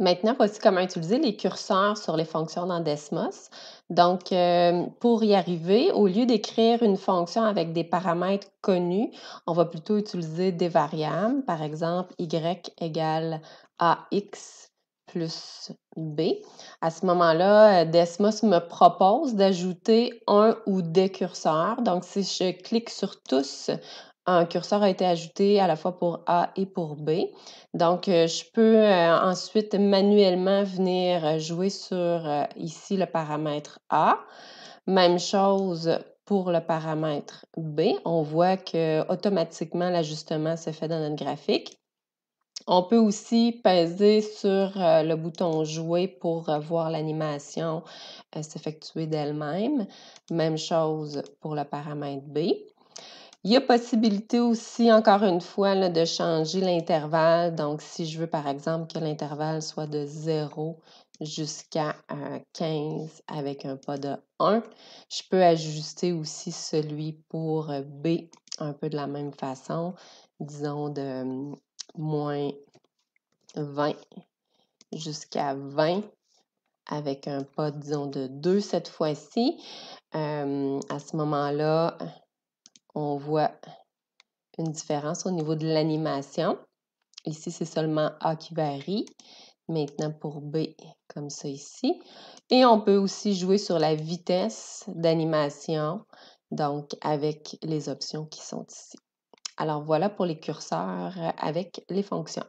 Maintenant, voici comment utiliser les curseurs sur les fonctions dans Desmos. Donc, euh, pour y arriver, au lieu d'écrire une fonction avec des paramètres connus, on va plutôt utiliser des variables, par exemple y égale ax plus b. À ce moment-là, euh, Desmos me propose d'ajouter un ou des curseurs. Donc, si je clique sur tous, un curseur a été ajouté à la fois pour A et pour B. Donc, euh, je peux euh, ensuite manuellement venir euh, jouer sur ici le paramètre A. Même chose pour le paramètre B. On voit que automatiquement l'ajustement se fait dans notre graphique. On peut aussi peser sur le bouton jouer pour voir l'animation s'effectuer d'elle-même. Même chose pour le paramètre B. Il y a possibilité aussi, encore une fois, de changer l'intervalle. Donc, si je veux, par exemple, que l'intervalle soit de 0 jusqu'à 15 euh, avec un pas de 1, je peux ajuster aussi celui pour euh, B un peu de la même façon, disons de hum, moins 20 jusqu'à 20 avec un pas, disons, de 2 cette fois-ci. Euh, à ce moment-là, on voit une différence au niveau de l'animation. Ici, c'est seulement A qui varie. Maintenant, pour B, comme ça ici. Et on peut aussi jouer sur la vitesse d'animation, donc avec les options qui sont ici. Alors voilà pour les curseurs avec les fonctions.